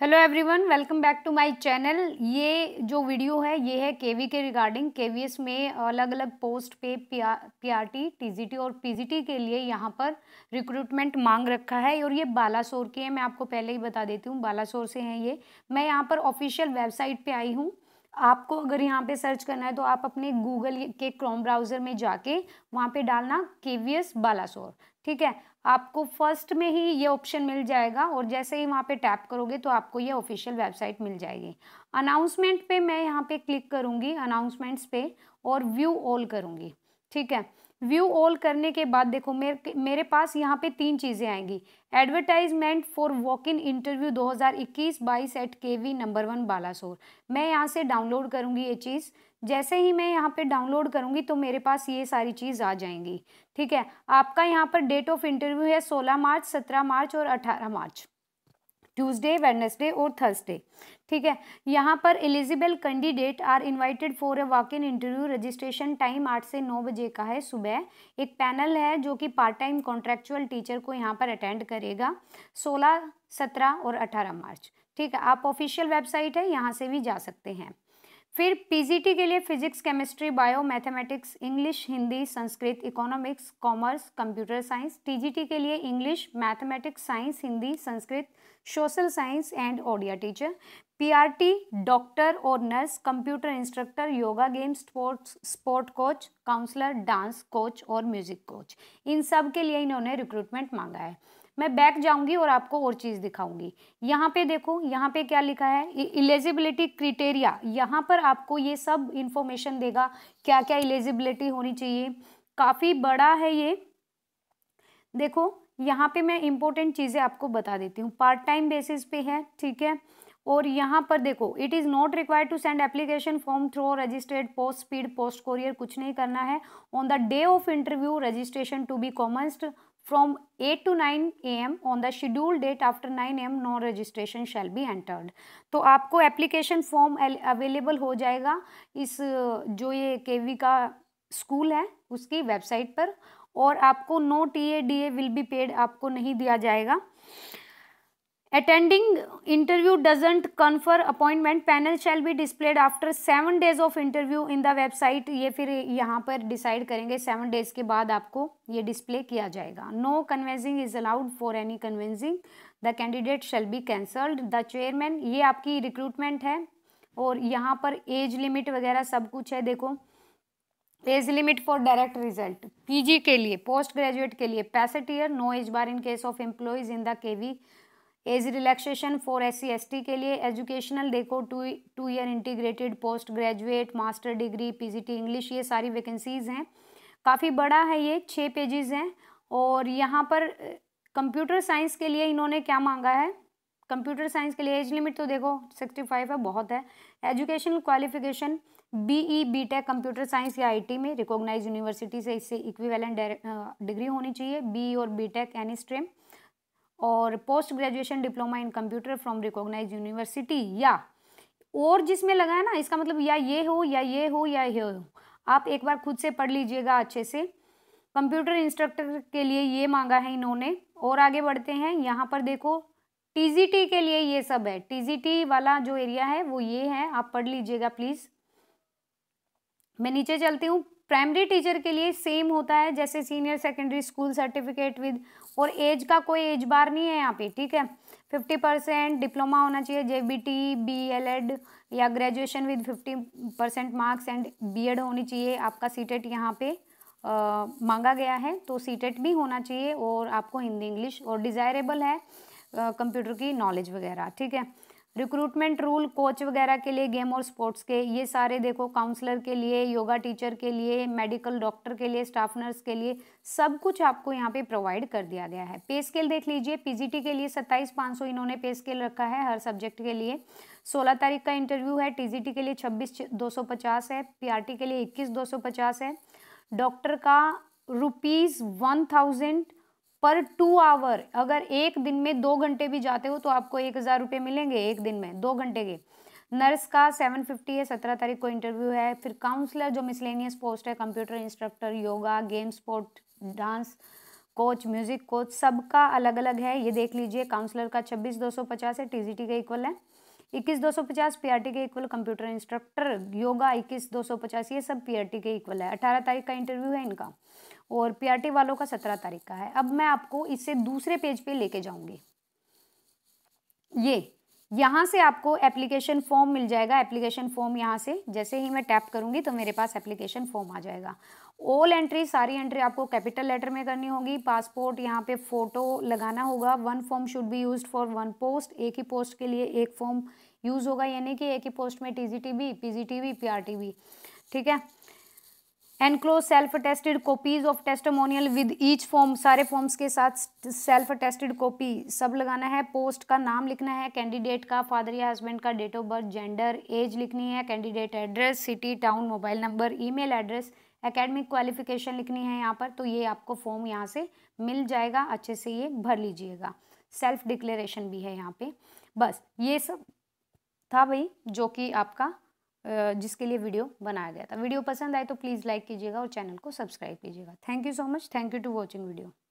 hello everyone welcome back to my channel ये जो video है ये है केवी के रिगार्डिंग केवीएस में अलग अलग पोस्ट पे पीआरटी टीजीटी और पीजीटी के लिए यहाँ पर रिक्रूटमेंट मांग रखा है और ये बालासोर की है मैं आपको पहले ही बता देती हूँ बालासोर से हैं ये मैं यहाँ पर ऑफिशियल वेबसाइट पे आई हूँ आपको अगर यहाँ पे सर्च करना है तो आप अपने गूगल के क्रोम ब्राउज़र में जाके वहाँ पे डालना के एस बालासोर ठीक है आपको फर्स्ट में ही ये ऑप्शन मिल जाएगा और जैसे ही वहाँ पे टैप करोगे तो आपको ये ऑफिशियल वेबसाइट मिल जाएगी अनाउंसमेंट पे मैं यहाँ पे क्लिक करूँगी अनाउंसमेंट्स पे और व्यू ऑल करूँगी ठीक है व्यू ऑल करने के बाद देखो मेरे मेरे पास यहाँ पे तीन चीज़ें आएंगी advertisement for walk in interview 2021 22 at K V number one Balasore मैं यहाँ से डाउनलोड करूँगी ये चीज़ जैसे ही मैं यहाँ पे डाउनलोड करूँगी तो मेरे पास ये सारी चीज़ आ जाएंगी ठीक है आपका यहाँ पर डेट ऑफ इंटरव्यू है सोलह मार्च सत्रह मार्च और अठारह मार्च ट्यूसडे वेडनेसडे और थर्सडे ठीक है यहाँ पर eligible candidate are invited for a walk in interview registration time आठ से नौ बजे का है सुबह एक पैनल है जो कि पार्ट टाइम कॉन्ट्रेक्चुअल टीचर को यहाँ पर अटेंड करेगा सोलह सत्रह और अठारह मार्च ठीक है आप ऑफिशियल वेबसाइट है यहाँ से भी जा सकते हैं फिर पीजीटी के लिए physics chemistry bio mathematics English Hindi Sanskrit economics commerce computer science TGT के लिए English mathematics science Hindi Sanskrit social science and Odia teacher PRT doctor और nurse computer instructor yoga game sports sport coach counsellor dance coach और म्यूजिक कोच इन सब के लिए इन्होंने recruitment मांगा है मैं बैक जाऊंगी और आपको और चीज़ दिखाऊंगी यहाँ पे देखो यहाँ पे क्या लिखा है इलेजिबिलिटी क्रिटेरिया यहाँ पर आपको ये सब इन्फॉर्मेशन देगा क्या क्या इलिजिबिलिटी होनी चाहिए काफ़ी बड़ा है ये देखो यहाँ पे मैं इम्पोर्टेंट चीज़ें आपको बता देती हूँ पार्ट टाइम बेसिस पे है ठीक है और यहाँ पर देखो it is not required to send application form through registered post speed post courier कुछ नहीं करना है on the day of interview registration to be commenced from 8 to 9 am on the scheduled date after 9 am no registration shall be entered तो आपको application form available हो जाएगा इस जो ये केवी का स्कूल है उसकी वेबसाइट पर और आपको no T A D A will be paid आपको नहीं दिया जाएगा attending interview doesn't confer appointment panel shall be displayed after seven days of interview in the website ये फिर यहाँ पर decide करेंगे सेवन days के बाद आपको ये display किया जाएगा no convincing is allowed for any convincing the candidate shall be cancelled the chairman ये आपकी recruitment है और यहाँ पर age limit वगैरह सब कुछ है देखो age limit for direct result PG के लिए पोस्ट ग्रेजुएट के लिए पैंसठ year no age bar in case of employees in the KV age relaxation for S C के लिए एजुकेशनल देखो two two year integrated post graduate master degree PGT English ये सारी वैकेंसीज़ हैं काफ़ी बड़ा है ये छः पेजेस हैं और यहाँ पर कंप्यूटर साइंस के लिए इन्होंने क्या मांगा है कंप्यूटर साइंस के लिए एज लिमिट तो देखो सिक्सटी फाइव है बहुत है educational qualification B E B tech computer science या आई में रिकोगनाइज यूनिवर्सिटी से इससे इक्विवेलेंट डिग्री uh, होनी चाहिए बी e और बी टेक एनी स्ट्रीम और post graduation diploma in computer from recognise university या और जिसमें लगा है ना इसका मतलब या ये हो या ये हो या ये हो आप एक बार खुद से पढ़ लीजिएगा अच्छे से कंप्यूटर इंस्ट्रक्टर के लिए ये मांगा है इन्होंने और आगे बढ़ते हैं यहाँ पर देखो टी के लिए ये सब है टीजीटी वाला जो एरिया है वो ये है आप पढ़ लीजिएगा प्लीज़ मैं नीचे चलती हूँ प्राइमरी टीचर के लिए सेम होता है जैसे senior secondary school certificate with और एज का कोई एज बार नहीं है यहाँ पे ठीक है फिफ्टी परसेंट डिप्लोमा होना चाहिए J B T B L Ed या graduation with fifty percent marks and B Ed होनी चाहिए आपका सीटेट e यहाँ पे आ, मांगा गया है तो टेट e भी होना चाहिए और आपको हिंदी इंग्लिश और डिज़ायरेबल है कंप्यूटर की नॉलेज वगैरह ठीक है रिक्रूटमेंट रूल कोच वगैरह के लिए गेम और स्पोर्ट्स के ये सारे देखो काउंसलर के लिए योगा टीचर के लिए मेडिकल डॉक्टर के लिए स्टाफ नर्स के लिए सब कुछ आपको यहाँ पे प्रोवाइड कर दिया गया है पे स्केल देख लीजिए पीजीटी के लिए सत्ताईस पाँच सौ इन्होंने पे स्केल रखा है हर सब्जेक्ट के लिए सोलह तारीख का इंटरव्यू है टी के लिए छब्बीस दो सौ पचास है पी के लिए इक्कीस दो सौ पचास है डॉक्टर का rupees one thousand per two hour अगर एक दिन में दो घंटे भी जाते हो तो आपको एक हज़ार रुपये मिलेंगे एक दिन में दो घंटे के नर्स का सेवन फिफ्टी है सत्रह तारीख को इंटरव्यू है फिर काउंसलर जो मिसलेनियस पोस्ट है computer instructor yoga game sport dance coach music coach सबका अलग अलग है ये देख लीजिए काउंसलर का छब्बीस दो सौ पचास है टीजीटी का इक्वल है इक्कीस दो सौ पचास पीआरटी के इक्वल कंप्यूटर इंस्ट्रक्टर योगा इक्कीस दो सौ पचास ये सब पीआरटी के इक्वल है अठारह तारीख का इंटरव्यू है इनका और पीआरटी वालों का सत्रह तारीख का है अब मैं आपको इससे दूसरे पेज पे लेके जाऊंगी ये यहाँ से आपको एप्लीकेशन फॉर्म मिल जाएगा एप्लीकेशन फॉर्म यहाँ से जैसे ही मैं टैप करूंगी तो मेरे पास एप्लीकेशन फॉर्म आ जाएगा ऑल एंट्री सारी एंट्री आपको कैपिटल लेटर में करनी होगी पासपोर्ट यहाँ पे फ़ोटो लगाना होगा one form should be used for one post एक ही पोस्ट के लिए एक फॉर्म यूज़ होगा यानी कि एक ही पोस्ट में T G T B P G T B P R T B ठीक है enclose self attested copies of testimonial with each form सारे फॉर्म्स के साथ सेल्फ अटेस्टेड कॉपी सब लगाना है पोस्ट का नाम लिखना है कैंडिडेट का फादर या हस्बैंड का date of birth gender age लिखनी है candidate address city town mobile number email address academic qualification लिखनी है यहाँ पर तो ये आपको फॉर्म यहाँ से मिल जाएगा अच्छे से ये भर लीजिएगा सेल्फ डिक्लेरेशन भी है यहाँ पे बस ये सब था भाई जो कि आपका जिसके लिए वीडियो बनाया गया था वीडियो पसंद आए तो प्लीज़ लाइक कीजिएगा और चैनल को सब्सक्राइब कीजिएगा thank you so much thank you to watching video